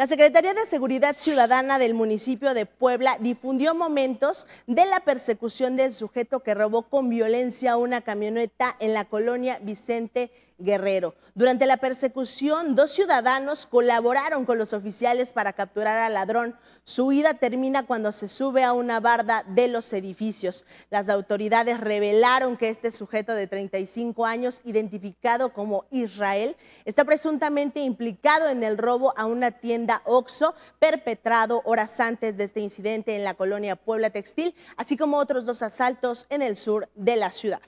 La Secretaría de Seguridad Ciudadana del municipio de Puebla difundió momentos de la persecución del sujeto que robó con violencia una camioneta en la colonia Vicente Guerrero. Durante la persecución, dos ciudadanos colaboraron con los oficiales para capturar al ladrón. Su huida termina cuando se sube a una barda de los edificios. Las autoridades revelaron que este sujeto de 35 años, identificado como Israel, está presuntamente implicado en el robo a una tienda OXO perpetrado horas antes de este incidente en la colonia Puebla Textil, así como otros dos asaltos en el sur de la ciudad.